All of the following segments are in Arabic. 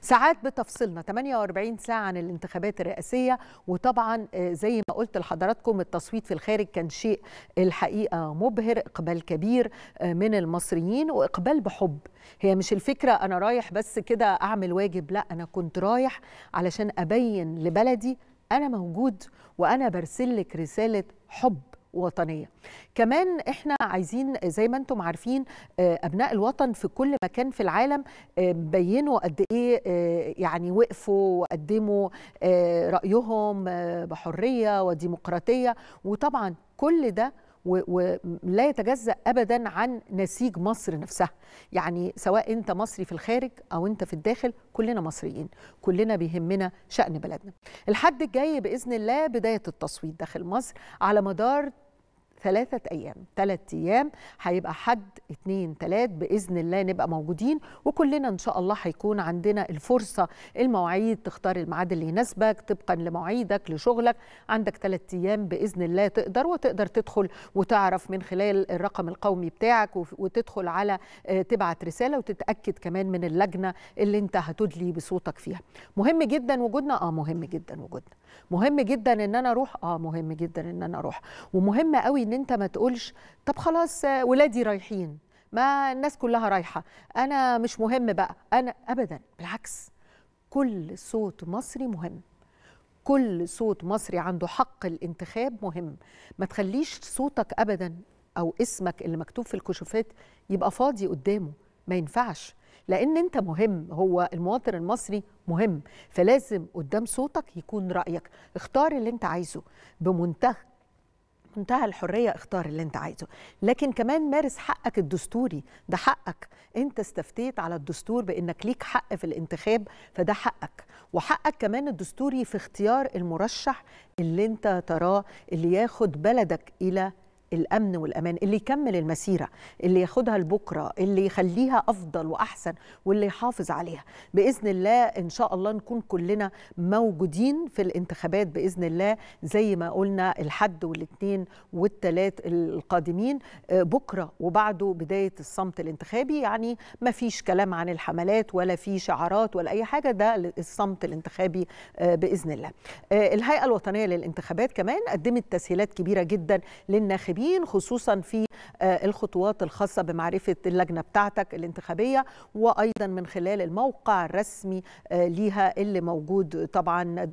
ساعات بتفصلنا 48 ساعة عن الانتخابات الرئاسية وطبعا آه، زي ما قلت لحضراتكم التصويت في الخارج كان شيء آه، الحقيقة مبهر إقبال كبير آه، من المصريين وإقبال بحب هي مش الفكرة أنا رايح بس كده أعمل واجب لا أنا كنت رايح علشان أبين لبلدي أنا موجود وأنا برسلك رسالة حب وطنيه كمان احنا عايزين زي ما انتم عارفين آه، ابناء الوطن في كل مكان في العالم آه، بينوا قد ايه آه، يعني وقفوا وقدموا رايهم بحريه وديمقراطيه وطبعا كل ده ولا يتجزأ أبدا عن نسيج مصر نفسها يعني سواء أنت مصري في الخارج أو أنت في الداخل كلنا مصريين كلنا بيهمنا شأن بلدنا الحد الجاي بإذن الله بداية التصويت داخل مصر على مدار ثلاثة أيام ثلاثة أيام هيبقى حد اتنين تلات بإذن الله نبقى موجودين وكلنا إن شاء الله هيكون عندنا الفرصة المواعيد تختار الميعاد اللي يناسبك طبقا لمواعيدك لشغلك عندك ثلاثة أيام بإذن الله تقدر وتقدر تدخل وتعرف من خلال الرقم القومي بتاعك وتدخل على آه، تبعت رسالة وتتأكد كمان من اللجنة اللي انت هتدلي بصوتك فيها مهم جدا وجودنا اه مهم جدا وجودنا مهم جدا ان انا اروح اه مهم جدا ان انا اروح ومهم قوي ان انت ما تقولش طب خلاص ولادي رايحين ما الناس كلها رايحه انا مش مهم بقى انا ابدا بالعكس كل صوت مصري مهم كل صوت مصري عنده حق الانتخاب مهم ما تخليش صوتك ابدا او اسمك اللي مكتوب في الكشوفات يبقى فاضي قدامه ما ينفعش لان انت مهم هو المواطن المصري مهم فلازم قدام صوتك يكون رايك اختار اللي انت عايزه بمنتهى منتهى الحرية اختار اللي انت عايزه لكن كمان مارس حقك الدستوري ده حقك انت استفتيت على الدستور بانك ليك حق في الانتخاب فده حقك وحقك كمان الدستوري في اختيار المرشح اللي انت تراه اللي ياخد بلدك الى الامن والامان اللي يكمل المسيره اللي ياخدها لبكره اللي يخليها افضل واحسن واللي يحافظ عليها باذن الله ان شاء الله نكون كلنا موجودين في الانتخابات باذن الله زي ما قلنا الحد والاثنين والثلاث القادمين آه، بكره وبعده بدايه الصمت الانتخابي يعني ما فيش كلام عن الحملات ولا في شعارات ولا اي حاجه ده الصمت الانتخابي آه، باذن الله آه، الهيئه الوطنيه للانتخابات كمان قدمت تسهيلات كبيره جدا للناخبين الانتخابيين خصوصا في آه، الخطوات الخاصة بمعرفة اللجنة بتاعتك الانتخابية وأيضا من خلال الموقع الرسمي آه، ليها اللي موجود طبعا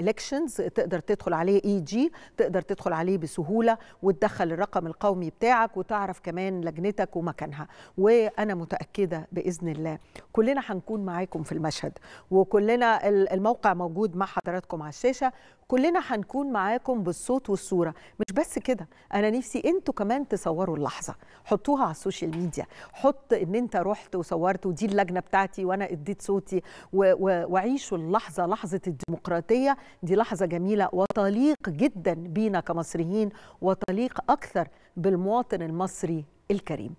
Elections تقدر تدخل عليه اي e جي تقدر تدخل عليه بسهولة وتدخل الرقم القومي بتاعك وتعرف كمان لجنتك ومكانها وأنا متأكدة بإذن الله كلنا هنكون معاكم في المشهد وكلنا الموقع موجود مع حضراتكم على الشاشة كلنا هنكون معاكم بالصوت والصورة مش بس كده انا نفسي انتوا كمان تصوروا اللحظه حطوها على السوشيال ميديا حط ان انت رحت وصورت ودي اللجنه بتاعتي وانا اديت صوتي وعيشوا اللحظه لحظه الديمقراطيه دي لحظه جميله وتليق جدا بينا كمصريين وتليق اكثر بالمواطن المصري الكريم